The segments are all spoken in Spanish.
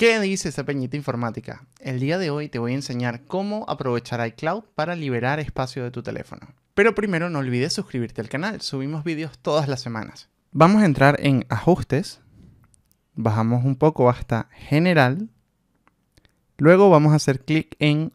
¿Qué dice esa peñita informática? El día de hoy te voy a enseñar cómo aprovechar iCloud para liberar espacio de tu teléfono. Pero primero no olvides suscribirte al canal, subimos vídeos todas las semanas. Vamos a entrar en ajustes, bajamos un poco hasta general, luego vamos a hacer clic en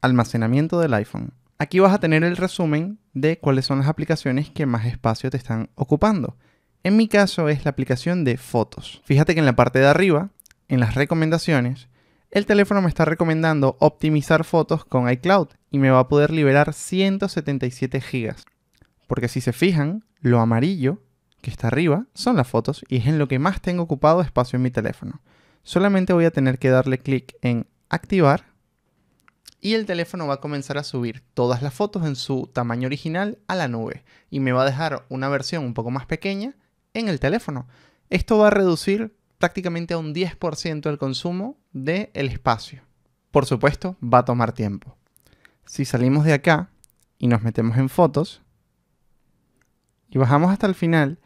almacenamiento del iPhone. Aquí vas a tener el resumen de cuáles son las aplicaciones que más espacio te están ocupando. En mi caso es la aplicación de fotos. Fíjate que en la parte de arriba en las recomendaciones, el teléfono me está recomendando optimizar fotos con iCloud y me va a poder liberar 177 GB. Porque si se fijan, lo amarillo que está arriba son las fotos y es en lo que más tengo ocupado espacio en mi teléfono. Solamente voy a tener que darle clic en activar y el teléfono va a comenzar a subir todas las fotos en su tamaño original a la nube y me va a dejar una versión un poco más pequeña en el teléfono. Esto va a reducir prácticamente a un 10% del consumo del espacio. Por supuesto, va a tomar tiempo. Si salimos de acá y nos metemos en fotos y bajamos hasta el final,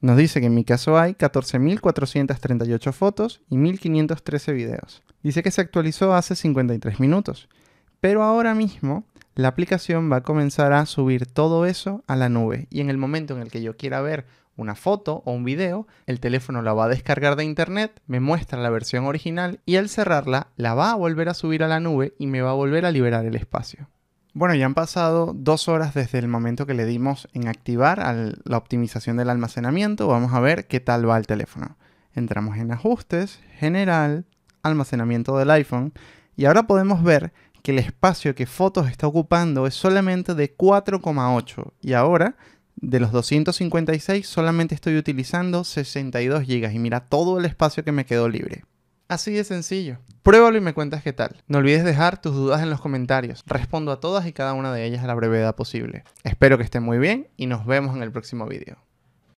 nos dice que en mi caso hay 14.438 fotos y 1.513 videos. Dice que se actualizó hace 53 minutos, pero ahora mismo la aplicación va a comenzar a subir todo eso a la nube y en el momento en el que yo quiera ver una foto o un video, el teléfono la va a descargar de internet, me muestra la versión original y al cerrarla la va a volver a subir a la nube y me va a volver a liberar el espacio. Bueno, ya han pasado dos horas desde el momento que le dimos en activar la optimización del almacenamiento. Vamos a ver qué tal va el teléfono. Entramos en ajustes, general, almacenamiento del iPhone y ahora podemos ver que el espacio que Fotos está ocupando es solamente de 4,8 y ahora de los 256 solamente estoy utilizando 62 GB y mira todo el espacio que me quedó libre. Así de sencillo. Pruébalo y me cuentas qué tal. No olvides dejar tus dudas en los comentarios. Respondo a todas y cada una de ellas a la brevedad posible. Espero que estén muy bien y nos vemos en el próximo video.